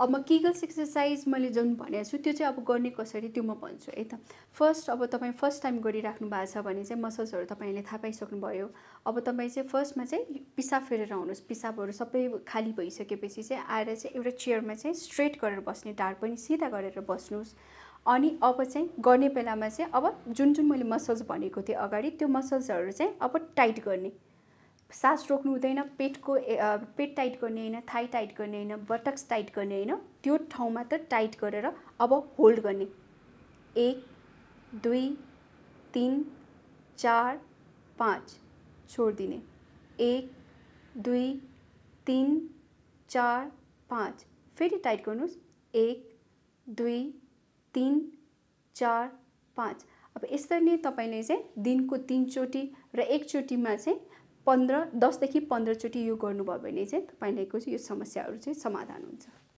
अब म किगल्स एक्सर्साइज मैले जुन भनेको छु त्यो चाहिँ अब गर्ने कसरी त्यो म भन्छु है त फर्स्ट अब तपाईँ फर्स्ट टाइम गरिराख्नु भएको छ भने चाहिँ मसल्सहरू तपाईँले थाहा पाइसक्नुभयो अब तपाईँ चाहिँ फर्स्टमा चाहिँ पिसाब फेरेर आउनुहोस् पिसाबहरू सबै खाली भइसकेपछि चाहिँ आएर चाहिँ एउटा चेयरमा चाहिँ स्ट्रेट गरेर बस्ने ढाड पनि सिधा गरेर बस्नुहोस् अनि अब चाहिँ गर्ने बेलामा चाहिँ अब जुन जुन मैले मसल्स भनेको थिएँ अगाडि त्यो मसल्सहरू चाहिँ अब टाइट गर्ने सास रोक्नु हुँदैन पेटको पेट टाइट गर्ने होइन थाई टाइट गर्ने होइन बटक्स टाइट गर्ने होइन त्यो ठाउँमा त टाइट गरेर अब होल्ड गर्ने एक दुई तिन चार पाँच छोडिदिने एक दुई तिन चार पाँच फेरि टाइट गर्नुहोस् एक दुई तिन चार पाँच अब यसरी नै तपाईँले चाहिँ दिनको तिनचोटि र एकचोटिमा चाहिँ पन्ध्र दसदेखि पन्ध्रचोटि यो गर्नुभयो भने चाहिँ तपाईँलाई यो समस्याहरू चाहिँ समाधान हुन्छ